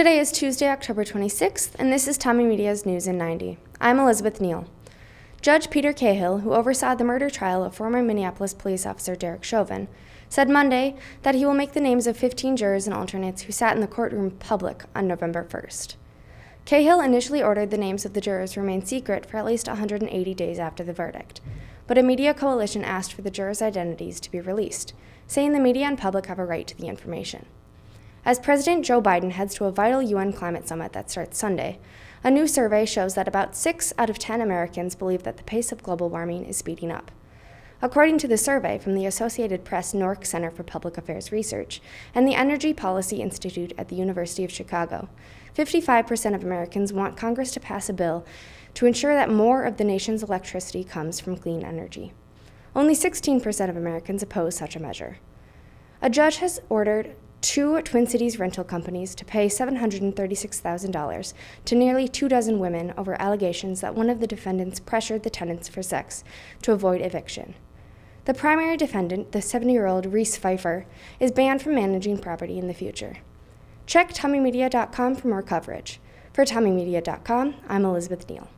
Today is Tuesday, October 26th, and this is Tommy Media's News in 90. I'm Elizabeth Neal. Judge Peter Cahill, who oversaw the murder trial of former Minneapolis police officer Derek Chauvin, said Monday that he will make the names of 15 jurors and alternates who sat in the courtroom public on November 1st. Cahill initially ordered the names of the jurors remain secret for at least 180 days after the verdict, but a media coalition asked for the jurors' identities to be released, saying the media and public have a right to the information. As President Joe Biden heads to a vital UN climate summit that starts Sunday, a new survey shows that about 6 out of 10 Americans believe that the pace of global warming is speeding up. According to the survey from the Associated Press NORC Center for Public Affairs Research and the Energy Policy Institute at the University of Chicago, 55% of Americans want Congress to pass a bill to ensure that more of the nation's electricity comes from clean energy. Only 16% of Americans oppose such a measure. A judge has ordered two Twin Cities rental companies to pay $736,000 to nearly two dozen women over allegations that one of the defendants pressured the tenants for sex to avoid eviction. The primary defendant, the 70 year old Reese Pfeiffer, is banned from managing property in the future. Check TommyMedia.com for more coverage. For TommyMedia.com, I'm Elizabeth Neal.